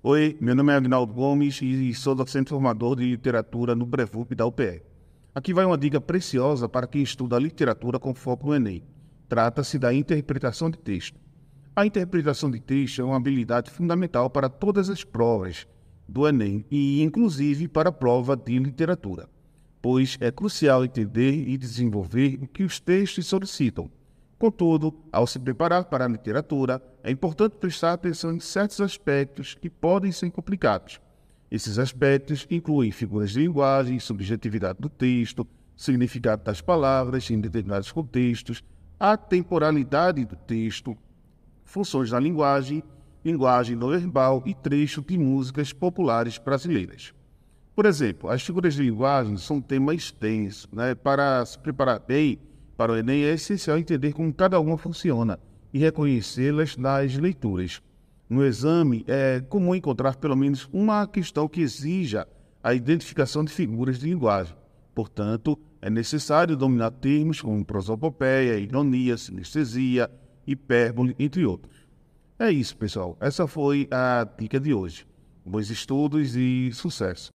Oi, meu nome é Agnaldo Gomes e sou docente formador de literatura no Brevup da UPE. Aqui vai uma dica preciosa para quem estuda literatura com foco no Enem. Trata-se da interpretação de texto. A interpretação de texto é uma habilidade fundamental para todas as provas do Enem e, inclusive, para a prova de literatura, pois é crucial entender e desenvolver o que os textos solicitam Contudo, ao se preparar para a literatura, é importante prestar atenção em certos aspectos que podem ser complicados. Esses aspectos incluem figuras de linguagem, subjetividade do texto, significado das palavras em determinados contextos, a temporalidade do texto, funções da linguagem, linguagem não verbal e trecho de músicas populares brasileiras. Por exemplo, as figuras de linguagem são um tema extenso. Né? Para se preparar bem, para o Enem, é essencial entender como cada uma funciona e reconhecê-las nas leituras. No exame, é comum encontrar pelo menos uma questão que exija a identificação de figuras de linguagem. Portanto, é necessário dominar termos como prosopopeia, ironia, sinestesia, hipérbole, entre outros. É isso, pessoal. Essa foi a dica de hoje. Bons estudos e sucesso!